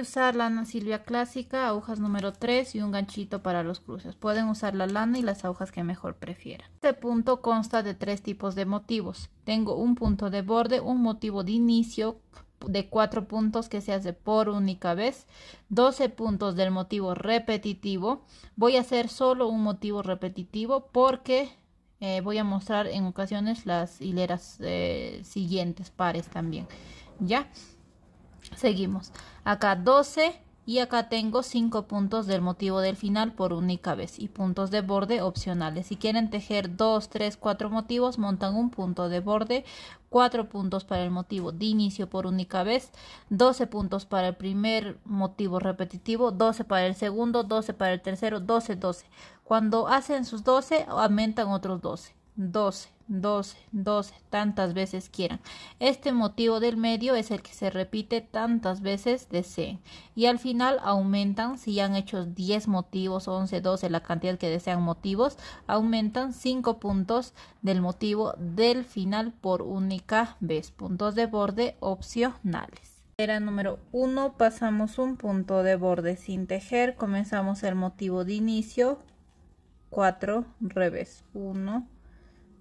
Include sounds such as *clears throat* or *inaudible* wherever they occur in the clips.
usar lana silvia clásica, agujas número 3 y un ganchito para los cruces. Pueden usar la lana y las agujas que mejor prefieran. Este punto consta de tres tipos de motivos. Tengo un punto de borde, un motivo de inicio de cuatro puntos que se hace por única vez, 12 puntos del motivo repetitivo. Voy a hacer solo un motivo repetitivo porque eh, voy a mostrar en ocasiones las hileras eh, siguientes pares también. ¿Ya? Seguimos. Acá 12 y acá tengo 5 puntos del motivo del final por única vez y puntos de borde opcionales. Si quieren tejer 2, 3, 4 motivos, montan un punto de borde, 4 puntos para el motivo de inicio por única vez, 12 puntos para el primer motivo repetitivo, 12 para el segundo, 12 para el tercero, 12, 12. Cuando hacen sus 12, aumentan otros 12. 12. 12, 12, tantas veces quieran. Este motivo del medio es el que se repite tantas veces deseen. Y al final aumentan, si ya han hecho 10 motivos, 11, 12, la cantidad que desean motivos, aumentan 5 puntos del motivo del final por única vez. Puntos de borde opcionales. Era número 1, pasamos un punto de borde sin tejer, comenzamos el motivo de inicio, 4, revés, 1,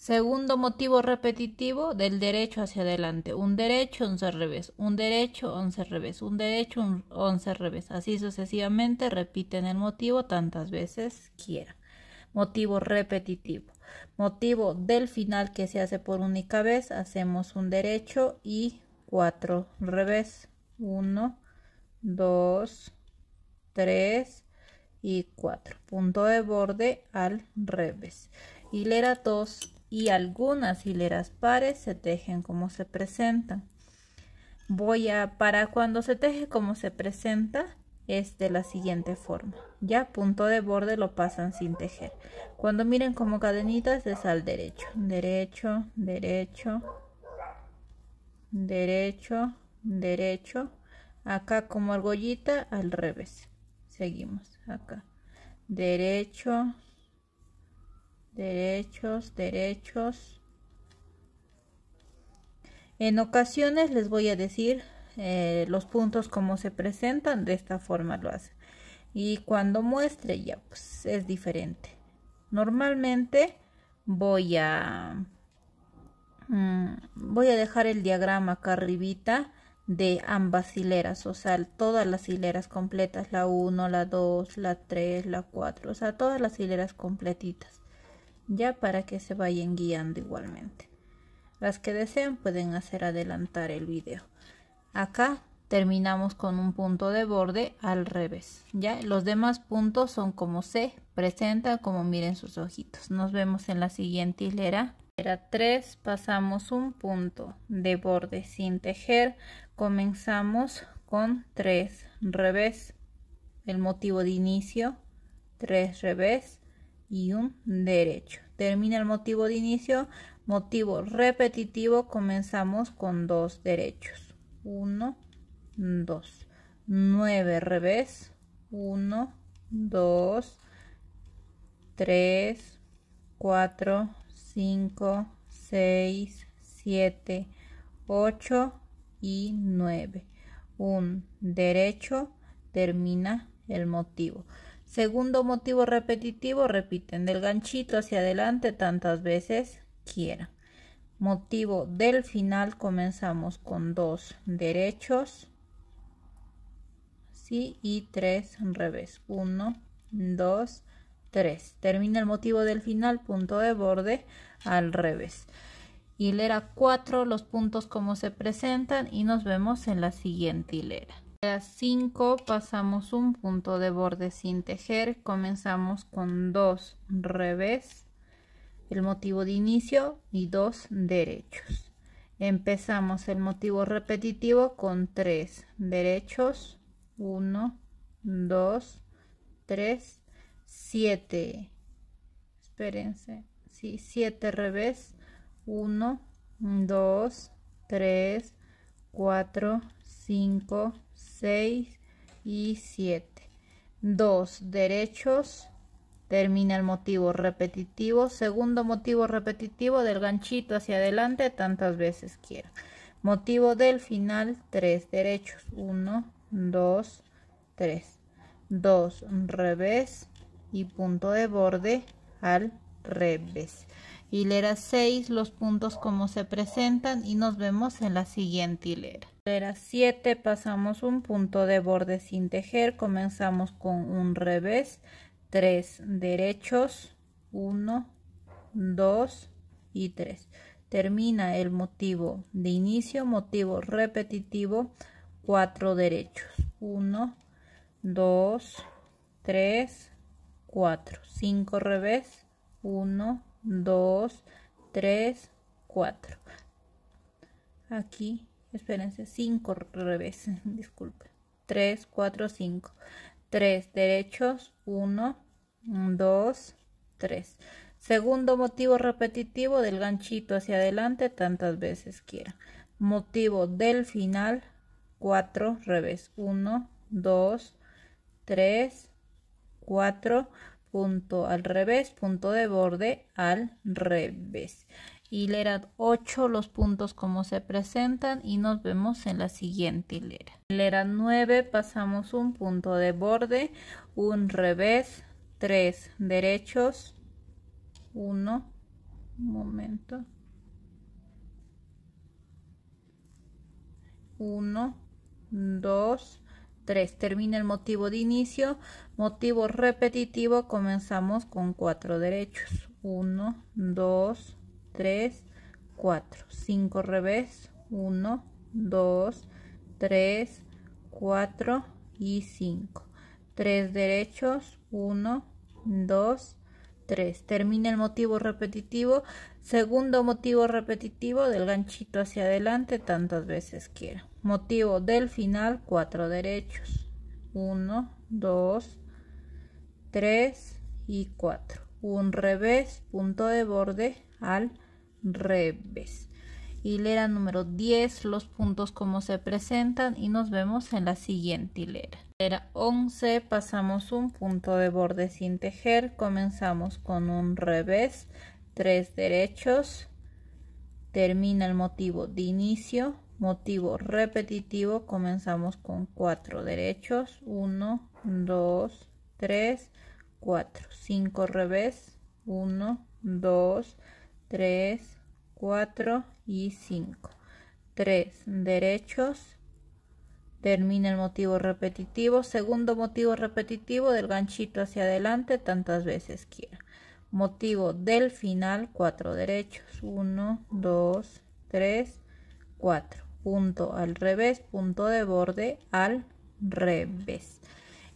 Segundo motivo repetitivo del derecho hacia adelante. Un derecho, once revés. Un derecho, once revés. Un derecho, un once revés. Así sucesivamente repiten el motivo tantas veces quiera Motivo repetitivo. Motivo del final que se hace por única vez. Hacemos un derecho y cuatro revés. Uno, dos, tres y cuatro. Punto de borde al revés. Hilera 2, y algunas hileras pares se tejen como se presentan. Voy a, para cuando se teje como se presenta, es de la siguiente forma. Ya punto de borde lo pasan sin tejer. Cuando miren como cadenitas es al derecho. Derecho, derecho, derecho, derecho. Acá como argollita al revés. Seguimos acá. Derecho, derechos, derechos. En ocasiones les voy a decir eh, los puntos como se presentan, de esta forma lo hacen. Y cuando muestre ya, pues es diferente. Normalmente voy a, mm, voy a dejar el diagrama acá arribita de ambas hileras, o sea, todas las hileras completas, la 1, la 2, la 3, la 4, o sea, todas las hileras completitas ya para que se vayan guiando igualmente. Las que desean pueden hacer adelantar el video. Acá terminamos con un punto de borde al revés. Ya los demás puntos son como se presenta, como miren sus ojitos. Nos vemos en la siguiente hilera. Hilera 3, pasamos un punto de borde sin tejer. Comenzamos con 3 revés, el motivo de inicio, 3 revés, y un derecho. Termina el motivo de inicio, motivo repetitivo, comenzamos con dos derechos. 1, 2, 9 revés, 1, 2, 3, 4, 5, 6, 7, 8 y 9. Un derecho termina el motivo. Segundo motivo repetitivo, repiten del ganchito hacia adelante tantas veces quieran. Motivo del final, comenzamos con dos derechos ¿sí? y tres revés. Uno, dos, tres. Termina el motivo del final, punto de borde al revés. Hilera 4, los puntos como se presentan y nos vemos en la siguiente hilera las 5 pasamos un punto de borde sin tejer comenzamos con 2 revés el motivo de inicio y 2 derechos empezamos el motivo repetitivo con 3 derechos 1 2 3 7 espérense sí, 7 revés 1 2 3 4 5 6 y 7. 2. Derechos. Termina el motivo repetitivo. Segundo motivo repetitivo del ganchito hacia adelante tantas veces quiera. Motivo del final 3. Derechos. 1, 2, 3. 2. Revés y punto de borde al revés. Hilera 6. Los puntos como se presentan y nos vemos en la siguiente hilera era 7 pasamos un punto de borde sin tejer, comenzamos con un revés, 3 derechos, 1, 2 y 3. Termina el motivo de inicio, motivo repetitivo, 4 derechos, 1, 2, 3, 4, 5 revés, 1, 2, 3, 4. Aquí espérense, 5 revés, *laughs* disculpe. 3, 4, 5. 3 derechos, 1, 2, 3. Segundo motivo repetitivo del ganchito hacia adelante tantas veces quiera Motivo del final, 4 revés. 1, 2, 3, 4, punto al revés, punto de borde al revés hilera 8 los puntos como se presentan y nos vemos en la siguiente hilera. Hilera 9 pasamos un punto de borde, un revés, 3 derechos, 1, un momento, 1, 2, 3. Termina el motivo de inicio, motivo repetitivo, comenzamos con 4 derechos, 1, 2, 3, 4, 5 revés, 1, 2, 3, 4 y 5. 3 derechos, 1, 2, 3. Termina el motivo repetitivo, segundo motivo repetitivo del ganchito hacia adelante tantas veces quiera. Motivo del final, 4 derechos. 1, 2, 3 y 4. Un revés, punto de borde, al revés. Hilera número 10, los puntos como se presentan y nos vemos en la siguiente hilera. Hilera 11, pasamos un punto de borde sin tejer, comenzamos con un revés, 3 derechos, termina el motivo de inicio, motivo repetitivo, comenzamos con 4 derechos, 1, 2, 3, 4, 5 revés, 1, 2, 3. 3, 4 y 5. 3 derechos. Termina el motivo repetitivo. Segundo motivo repetitivo del ganchito hacia adelante tantas veces quiera. Motivo del final, 4 derechos. 1, 2, 3, 4. Punto al revés, punto de borde al revés.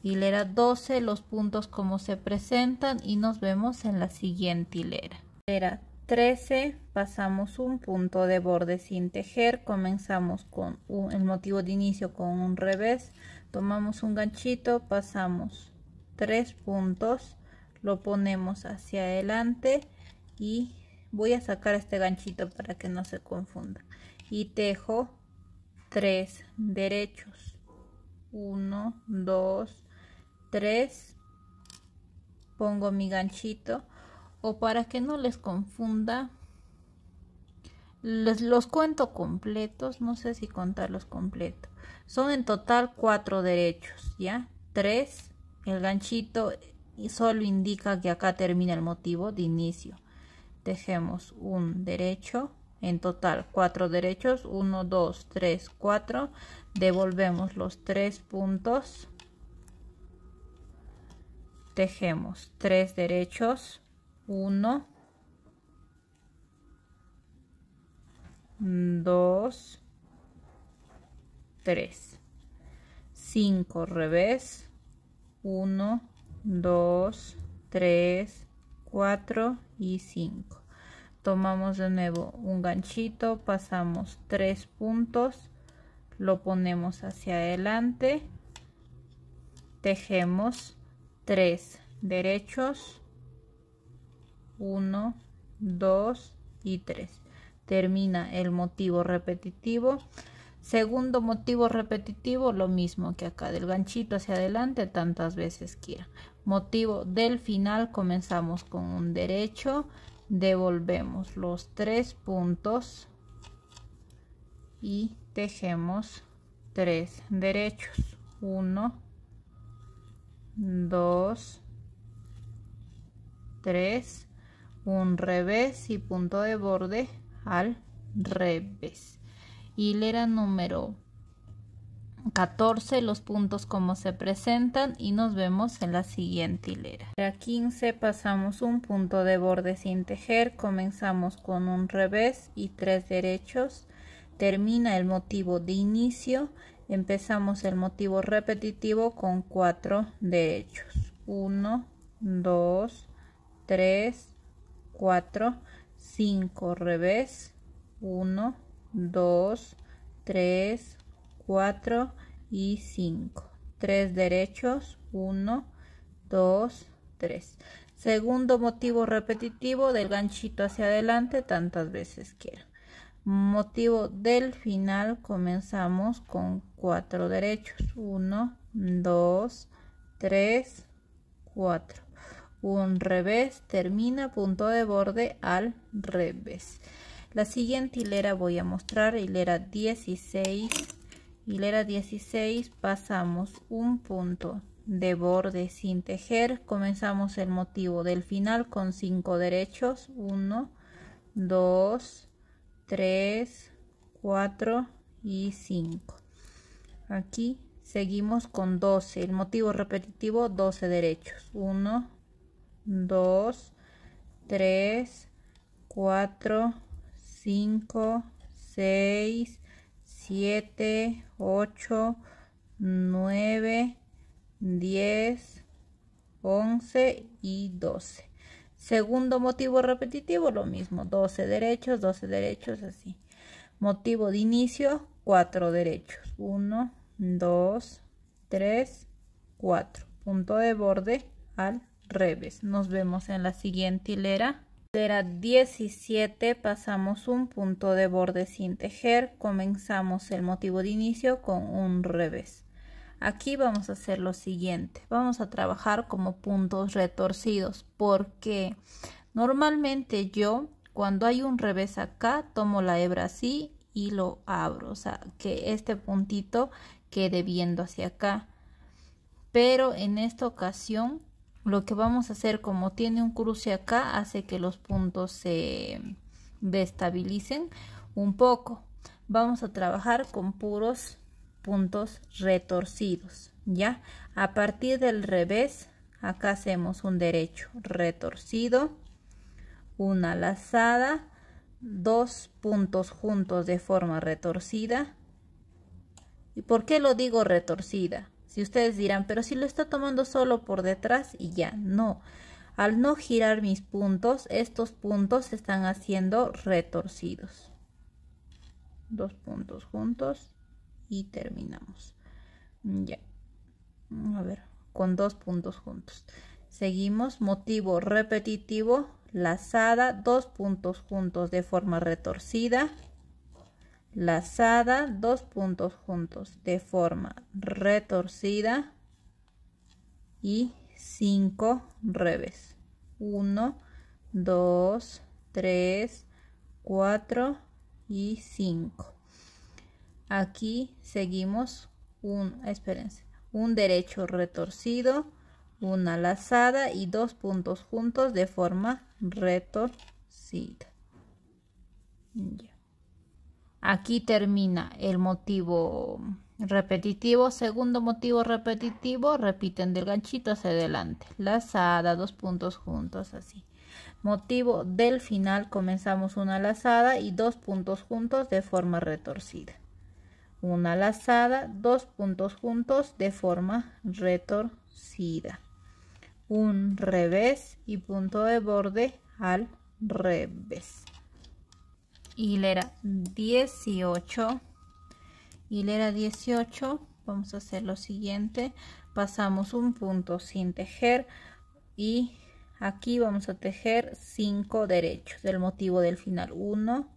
Hilera 12, los puntos como se presentan y nos vemos en la siguiente hilera. Hilera 13 pasamos un punto de borde sin tejer comenzamos con el motivo de inicio con un revés tomamos un ganchito pasamos tres puntos lo ponemos hacia adelante y voy a sacar este ganchito para que no se confunda y tejo tres derechos 1 2 3 pongo mi ganchito o para que no les confunda, les los cuento completos, no sé si contarlos completos. Son en total cuatro derechos, ¿ya? Tres, el ganchito solo indica que acá termina el motivo de inicio. tejemos un derecho, en total cuatro derechos, Uno, dos, tres, cuatro. Devolvemos los tres puntos. Tejemos tres derechos 1, 2, 3, 5 revés, 1, 2, 3, 4 y 5. Tomamos de nuevo un ganchito, pasamos 3 puntos, lo ponemos hacia adelante, tejemos 3 derechos, 1, 2 y 3. Termina el motivo repetitivo. Segundo motivo repetitivo, lo mismo que acá, del ganchito hacia adelante tantas veces quiera. Motivo del final, comenzamos con un derecho, devolvemos los tres puntos y tejemos tres derechos. 1, 2, tres un revés y punto de borde al revés. Hilera número 14 los puntos como se presentan y nos vemos en la siguiente hilera. la 15 pasamos un punto de borde sin tejer, comenzamos con un revés y tres derechos, termina el motivo de inicio, empezamos el motivo repetitivo con cuatro derechos. 1, 2, 3, 4, 5, revés, 1, 2, 3, 4 y 5. 3 derechos, 1, 2, 3. Segundo motivo repetitivo del ganchito hacia adelante tantas veces quiera. Motivo del final comenzamos con 4 derechos, 1, 2, 3, 4 un revés, termina punto de borde al revés. La siguiente hilera voy a mostrar, hilera 16, hilera 16 pasamos un punto de borde sin tejer, comenzamos el motivo del final con 5 derechos, 1, 2, 3, 4 y 5. Aquí seguimos con 12, el motivo repetitivo 12 derechos, 1, 2, 3, 4, 5, 6, 7, 8, 9, 10, 11 y 12. Segundo motivo repetitivo, lo mismo, 12 derechos, 12 derechos, así. Motivo de inicio, 4 derechos. 1, 2, 3, 4. Punto de borde al revés. Nos vemos en la siguiente hilera. Hilera 17 pasamos un punto de borde sin tejer, comenzamos el motivo de inicio con un revés. Aquí vamos a hacer lo siguiente, vamos a trabajar como puntos retorcidos porque normalmente yo cuando hay un revés acá tomo la hebra así y lo abro, o sea que este puntito quede viendo hacia acá. Pero en esta ocasión lo que vamos a hacer como tiene un cruce acá hace que los puntos se destabilicen un poco vamos a trabajar con puros puntos retorcidos ya a partir del revés acá hacemos un derecho retorcido una lazada dos puntos juntos de forma retorcida y por qué lo digo retorcida si ustedes dirán, pero si lo está tomando solo por detrás y ya, no. Al no girar mis puntos, estos puntos se están haciendo retorcidos. Dos puntos juntos y terminamos. Ya. A ver, con dos puntos juntos. Seguimos, motivo repetitivo, lazada, dos puntos juntos de forma retorcida lazada, dos puntos juntos de forma retorcida y cinco revés. 1, 2, 3, 4 y 5. Aquí seguimos un, espérense, un derecho retorcido, una lazada y dos puntos juntos de forma retorcida. Aquí termina el motivo repetitivo. Segundo motivo repetitivo, repiten del ganchito hacia adelante. Lazada, dos puntos juntos, así. Motivo del final, comenzamos una lazada y dos puntos juntos de forma retorcida. Una lazada, dos puntos juntos de forma retorcida. Un revés y punto de borde al revés hilera 18 hilera 18 vamos a hacer lo siguiente pasamos un punto sin tejer y aquí vamos a tejer 5 derechos del motivo del final 1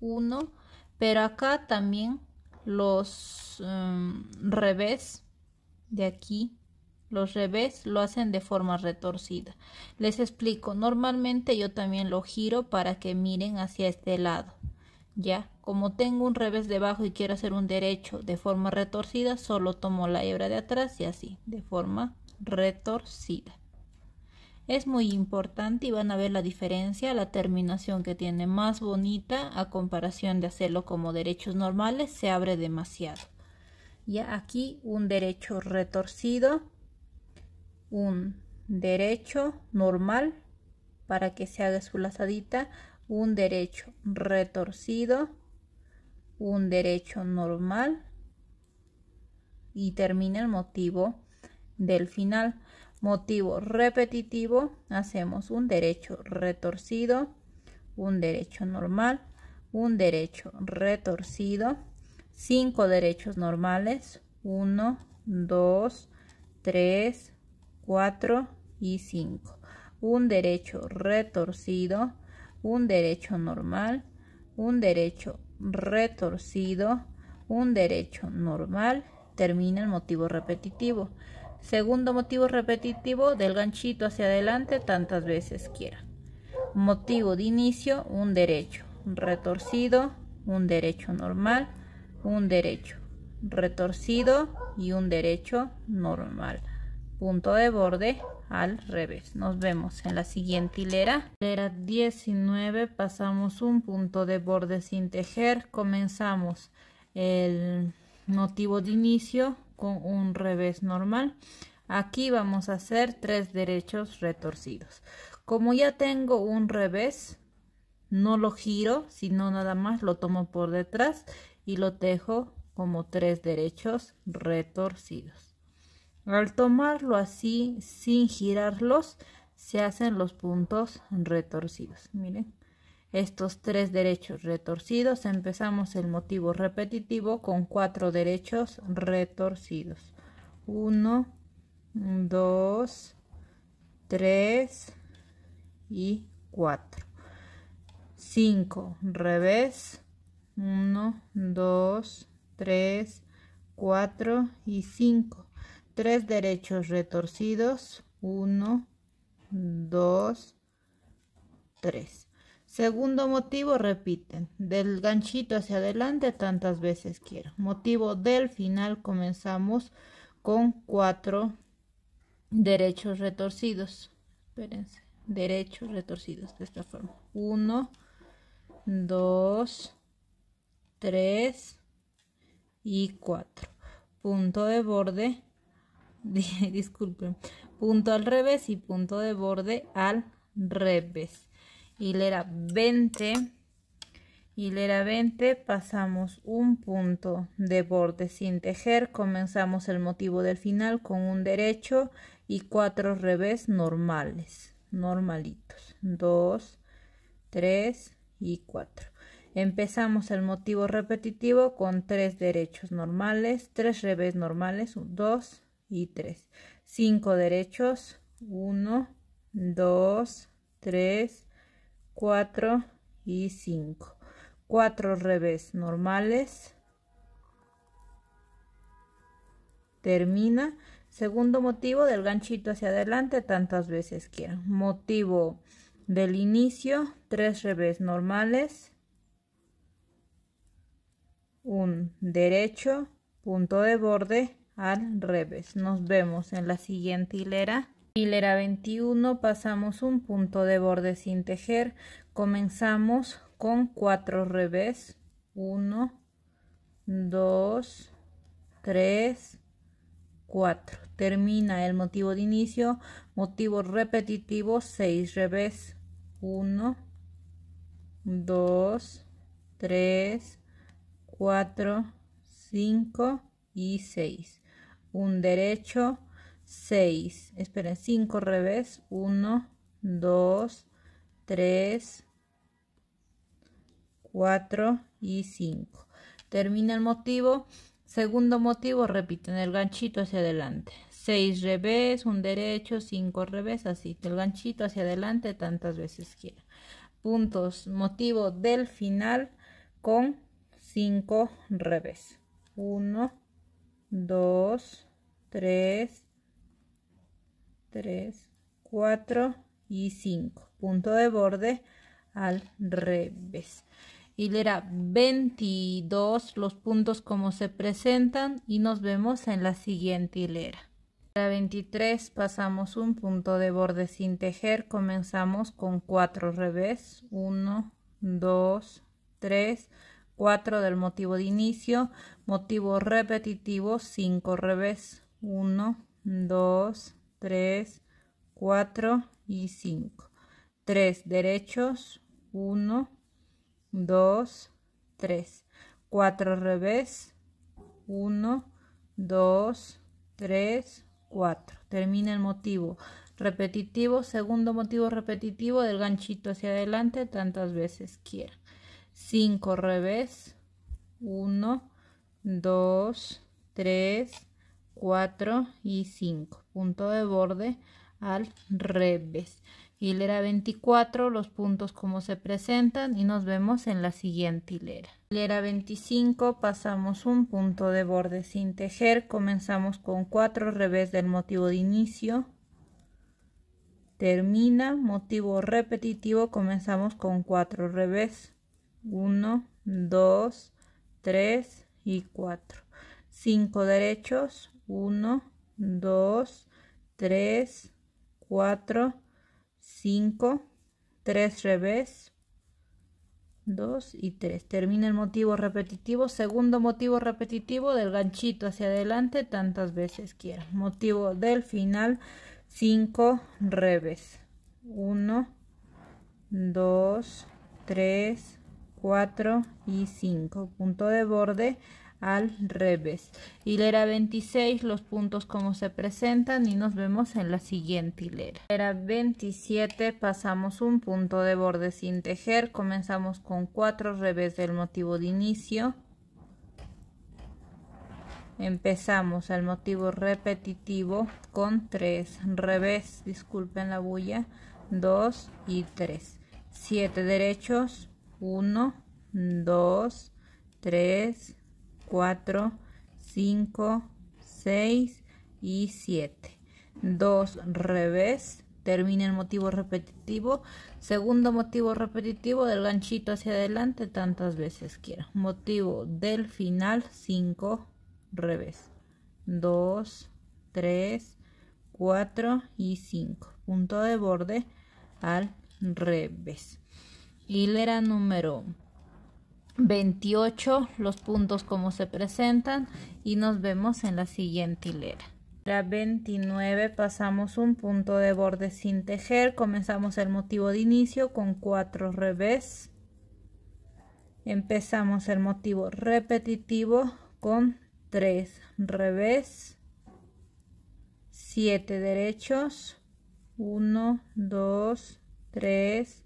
1 pero acá también los em, revés de aquí los revés lo hacen de forma retorcida. Les explico, normalmente yo también lo giro para que miren hacia este lado. Ya, como tengo un revés debajo y quiero hacer un derecho de forma retorcida, solo tomo la hebra de atrás y así, de forma retorcida. Es muy importante y van a ver la diferencia, la terminación que tiene más bonita a comparación de hacerlo como derechos normales, se abre demasiado. Ya aquí un derecho retorcido un derecho normal para que se haga su lazadita, un derecho retorcido, un derecho normal y termina el motivo del final. Motivo repetitivo, hacemos un derecho retorcido, un derecho normal, un derecho retorcido, cinco derechos normales, uno dos tres 4 y 5. Un derecho retorcido, un derecho normal, un derecho retorcido, un derecho normal, termina el motivo repetitivo. Segundo motivo repetitivo, del ganchito hacia adelante tantas veces quiera. Motivo de inicio, un derecho retorcido, un derecho normal, un derecho retorcido y un derecho normal punto de borde al revés nos vemos en la siguiente hilera hilera 19 pasamos un punto de borde sin tejer comenzamos el motivo de inicio con un revés normal aquí vamos a hacer tres derechos retorcidos como ya tengo un revés no lo giro sino nada más lo tomo por detrás y lo tejo como tres derechos retorcidos al tomarlo así, sin girarlos, se hacen los puntos retorcidos. Miren, estos tres derechos retorcidos. Empezamos el motivo repetitivo con cuatro derechos retorcidos. 1, 2, 3 y 4. 5, revés. 1, 2, 3, 4 y 5 tres derechos retorcidos uno 2 3 segundo motivo repiten del ganchito hacia adelante tantas veces quiero motivo del final comenzamos con cuatro derechos retorcidos espérense derechos retorcidos de esta forma 1 2 3 y 4 punto de borde *laughs* disculpen, punto al revés y punto de borde al revés. Hilera 20, hilera 20, pasamos un punto de borde sin tejer, comenzamos el motivo del final con un derecho y cuatro revés normales, normalitos, 2, 3 y 4. Empezamos el motivo repetitivo con tres derechos normales, tres revés normales, dos y tres cinco derechos, 1, 2, 3, 4 y cinco cuatro revés normales. Termina. Segundo motivo del ganchito hacia adelante tantas veces quieran. Motivo del inicio, tres revés normales. Un derecho, punto de borde al revés. Nos vemos en la siguiente hilera. Hilera 21 pasamos un punto de borde sin tejer. Comenzamos con 4 revés. 1, 2, 3, 4. Termina el motivo de inicio. Motivo repetitivo 6 revés. 1, 2, 3, 4, 5 y 6 un derecho, 6. Esperen, 5 revés, 1, 2, 3, 4 y 5. Termina el motivo. Segundo motivo, repiten el ganchito hacia adelante. 6 revés, un derecho, 5 revés, así. El ganchito hacia adelante tantas veces quiera. Puntos, motivo del final con 5 revés. 1, 2, 3, 3, 4 y 5. Punto de borde al revés. Hilera 22, los puntos como se presentan y nos vemos en la siguiente hilera. Hilera 23 pasamos un punto de borde sin tejer, comenzamos con 4 revés, 1, 2, 3, 4 del motivo de inicio, motivo repetitivo, 5 revés, 1, 2, 3, 4 y 5. 3 derechos, 1, 2, 3. 4 revés, 1, 2, 3, 4. Termina el motivo repetitivo, segundo motivo repetitivo del ganchito hacia adelante tantas veces quiera. 5 revés, 1, 2, 3, 4 y 5 punto de borde al revés hilera 24 los puntos como se presentan y nos vemos en la siguiente hilera hilera 25 pasamos un punto de borde sin tejer comenzamos con 4 revés del motivo de inicio termina motivo repetitivo comenzamos con 4 revés 1 2 3 y 4 5 derechos, 1, 2, 3, 4, 5, 3 revés, 2 y 3. Termina el motivo repetitivo, segundo motivo repetitivo del ganchito hacia adelante tantas veces quiera Motivo del final, 5 revés. 1, 2, 3, 4 y 5. Punto de borde al revés. Hilera 26, los puntos como se presentan y nos vemos en la siguiente hilera. Hilera 27, pasamos un punto de borde sin tejer, comenzamos con 4 revés del motivo de inicio. Empezamos al motivo repetitivo con 3 revés, disculpen la bulla, 2 y 3. 7 derechos, 1, 2, 3, 4, 5, 6 y 7. 2 revés, termina el motivo repetitivo. Segundo motivo repetitivo del ganchito hacia adelante tantas veces quiera. Motivo del final 5 revés. 2, 3, 4 y 5. Punto de borde al revés. Hilera número 28 los puntos como se presentan y nos vemos en la siguiente hilera. La 29 pasamos un punto de borde sin tejer, comenzamos el motivo de inicio con 4 revés. Empezamos el motivo repetitivo con 3 revés, 7 derechos, 1, 2, 3,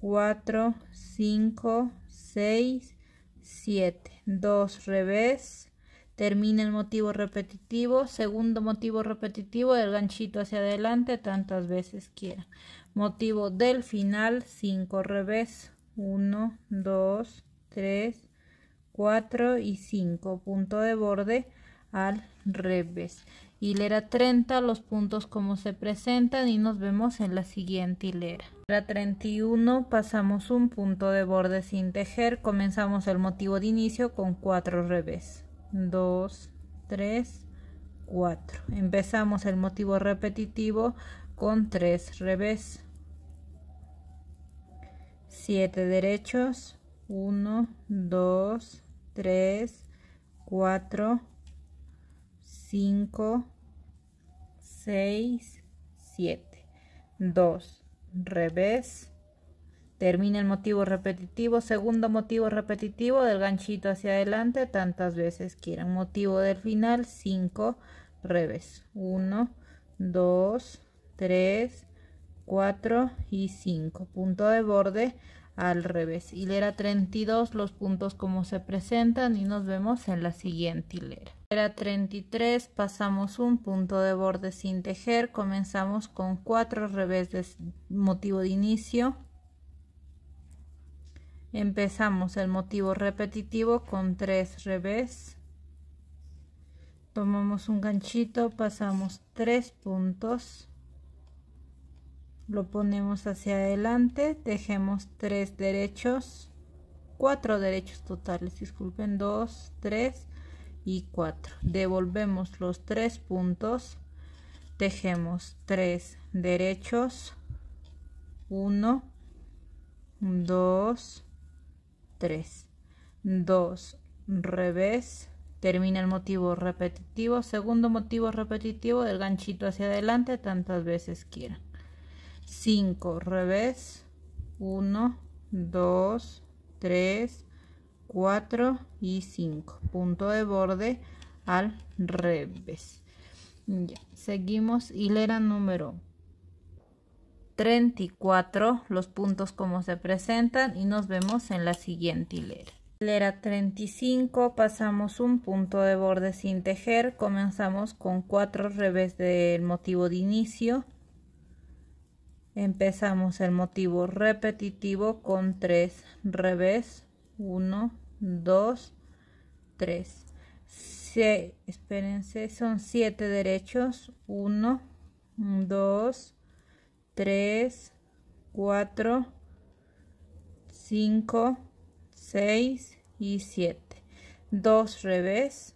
4, 5, 6, 7. 2 revés. Termina el motivo repetitivo. Segundo motivo repetitivo, el ganchito hacia adelante tantas veces quiera. Motivo del final, 5 revés. 1, 2, 3, 4 y 5. Punto de borde al revés hilera 30 los puntos como se presentan y nos vemos en la siguiente hilera. Hilera 31 pasamos un punto de borde sin tejer, comenzamos el motivo de inicio con 4 revés. 2, 3, 4. Empezamos el motivo repetitivo con 3 revés. 7 derechos, 1, 2, 3, 4, 5, 6, 7. 2, revés. Termina el motivo repetitivo, segundo motivo repetitivo del ganchito hacia adelante, tantas veces quieran. Motivo del final, 5, revés. 1, 2, 3, 4 y 5. Punto de borde al revés. Hilera 32, los puntos como se presentan y nos vemos en la siguiente hilera. Era 33, pasamos un punto de borde sin tejer, comenzamos con 4 revés de motivo de inicio. Empezamos el motivo repetitivo con 3 revés. Tomamos un ganchito, pasamos tres puntos. Lo ponemos hacia adelante, tejemos tres derechos, cuatro derechos totales, disculpen, 2, 3 y 4 devolvemos los 3 puntos tejemos 3 derechos 1 2 3 2 revés termina el motivo repetitivo segundo motivo repetitivo del ganchito hacia adelante tantas veces quieran 5 revés 1 2 3 4 y 5 punto de borde al revés seguimos hilera número 34 los puntos como se presentan y nos vemos en la siguiente hilera hilera 35 pasamos un punto de borde sin tejer comenzamos con 4 revés del motivo de inicio empezamos el motivo repetitivo con 3 revés 1, 2, 3. Se, espérense, son 7 derechos. 1, 2, 3, 4, 5, 6 y 7. 2 revés.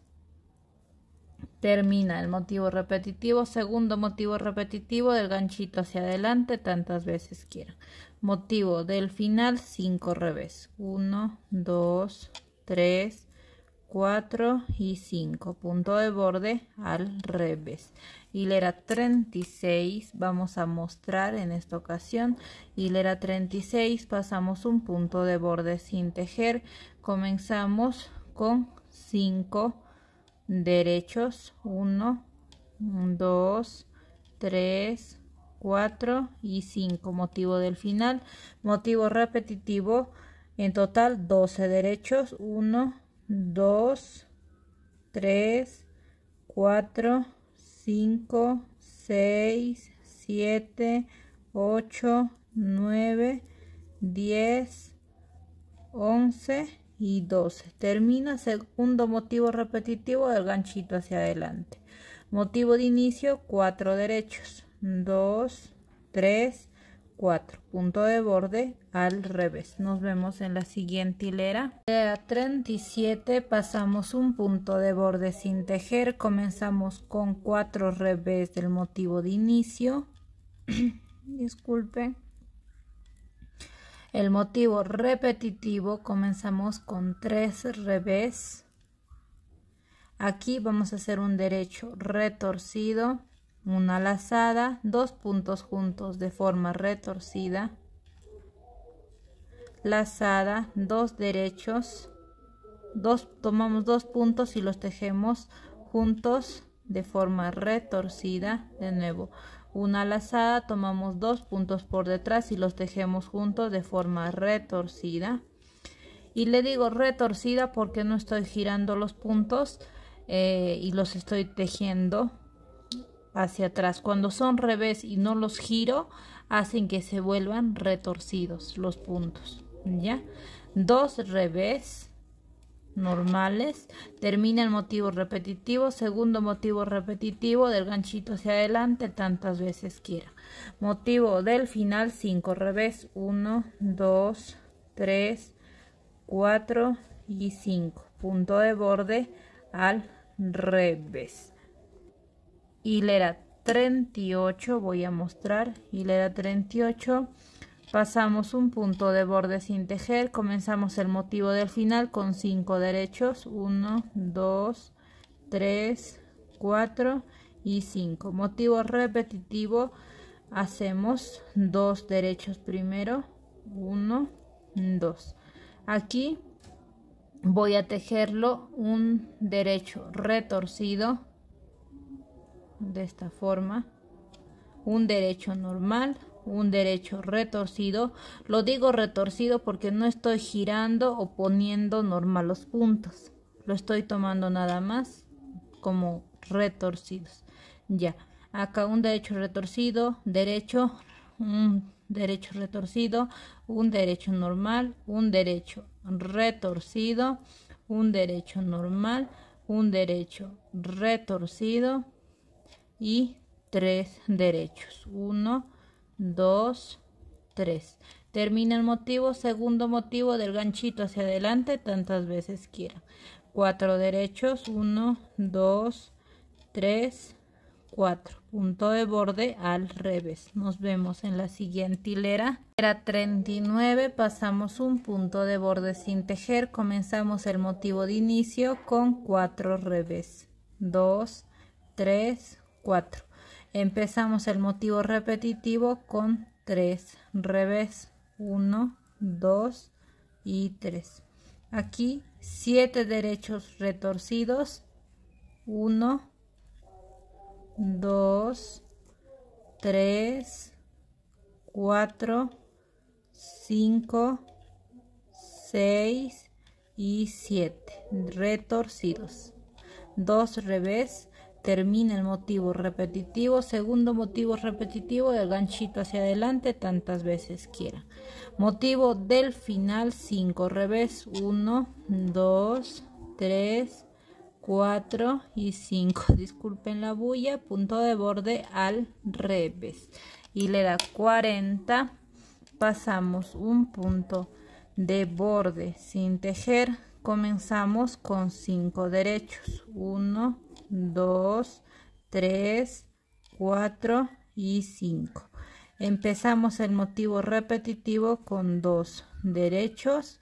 Termina el motivo repetitivo, segundo motivo repetitivo del ganchito hacia adelante tantas veces quieran motivo del final 5 revés 1 2 3 4 y 5 punto de borde al revés hilera 36 vamos a mostrar en esta ocasión hilera 36 pasamos un punto de borde sin tejer comenzamos con 5 derechos 1 2 3 4 y 5. Motivo del final, motivo repetitivo, en total 12 derechos, 1, 2, 3, 4, 5, 6, 7, 8, 9, 10, 11 y 12. Termina segundo motivo repetitivo del ganchito hacia adelante. Motivo de inicio, 4 derechos. 2, 3, 4. Punto de borde al revés. Nos vemos en la siguiente hilera. 37 pasamos un punto de borde sin tejer. Comenzamos con 4 revés del motivo de inicio. *clears throat* Disculpen. El motivo repetitivo comenzamos con 3 revés. Aquí vamos a hacer un derecho retorcido una lazada, dos puntos juntos de forma retorcida, lazada, dos derechos, dos, tomamos dos puntos y los tejemos juntos de forma retorcida, de nuevo, una lazada, tomamos dos puntos por detrás y los tejemos juntos de forma retorcida. Y le digo retorcida porque no estoy girando los puntos eh, y los estoy tejiendo hacia atrás. Cuando son revés y no los giro, hacen que se vuelvan retorcidos los puntos. ¿Ya? Dos revés normales. Termina el motivo repetitivo. Segundo motivo repetitivo del ganchito hacia adelante tantas veces quiera. Motivo del final 5 revés. 1, 2, 3, 4 y 5. Punto de borde al revés hilera 38 voy a mostrar hilera 38 pasamos un punto de borde sin tejer comenzamos el motivo del final con 5 derechos 1 2 3 4 y 5 motivo repetitivo hacemos dos derechos primero 1 2 aquí voy a tejerlo un derecho retorcido de esta forma un derecho normal un derecho retorcido lo digo retorcido porque no estoy girando o poniendo normal los puntos lo estoy tomando nada más como retorcidos ya acá un derecho retorcido derecho un derecho retorcido un derecho normal un derecho retorcido un derecho normal un derecho retorcido y tres derechos. 1, dos tres Termina el motivo, segundo motivo del ganchito hacia adelante tantas veces quiera cuatro derechos, 1, 2, tres cuatro Punto de borde al revés. Nos vemos en la siguiente hilera. Era 39, pasamos un punto de borde sin tejer. Comenzamos el motivo de inicio con cuatro revés. 2, 3, 4. Empezamos el motivo repetitivo con 3, revés 1, 2 y 3. Aquí 7 derechos retorcidos, 1, 2, 3, 4, 5, 6 y 7 retorcidos. 2 revés, termina el motivo repetitivo, segundo motivo repetitivo del ganchito hacia adelante tantas veces quiera. Motivo del final 5, revés 1, 2, 3, 4 y 5. *laughs* Disculpen la bulla, punto de borde al revés. y le da 40, pasamos un punto de borde sin tejer comenzamos con 5 derechos 1 2 3 4 y 5 empezamos el motivo repetitivo con 2 derechos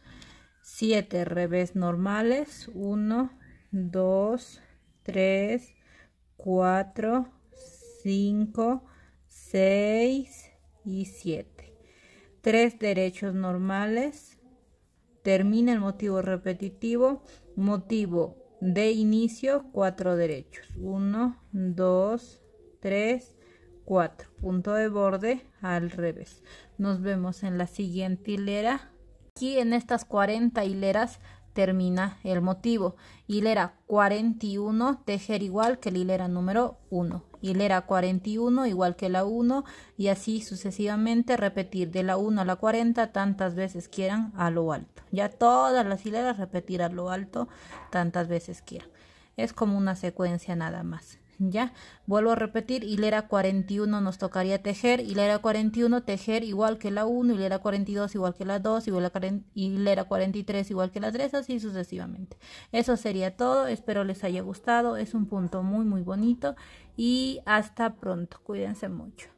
7 revés normales 1 2 3 4 5 6 y 7 3 derechos normales Termina el motivo repetitivo, motivo de inicio, cuatro derechos. 1, 2, 3, 4. Punto de borde al revés. Nos vemos en la siguiente hilera. Aquí en estas 40 hileras termina el motivo. Hilera 41, tejer igual que la hilera número 1 hilera 41 igual que la 1 y así sucesivamente repetir de la 1 a la 40 tantas veces quieran a lo alto. Ya todas las hileras repetir a lo alto tantas veces quieran. Es como una secuencia nada más ya vuelvo a repetir hilera 41 nos tocaría tejer hilera 41 tejer igual que la 1 hilera 42 igual que la 2 hilera 43 igual que la 3 así sucesivamente eso sería todo espero les haya gustado es un punto muy muy bonito y hasta pronto cuídense mucho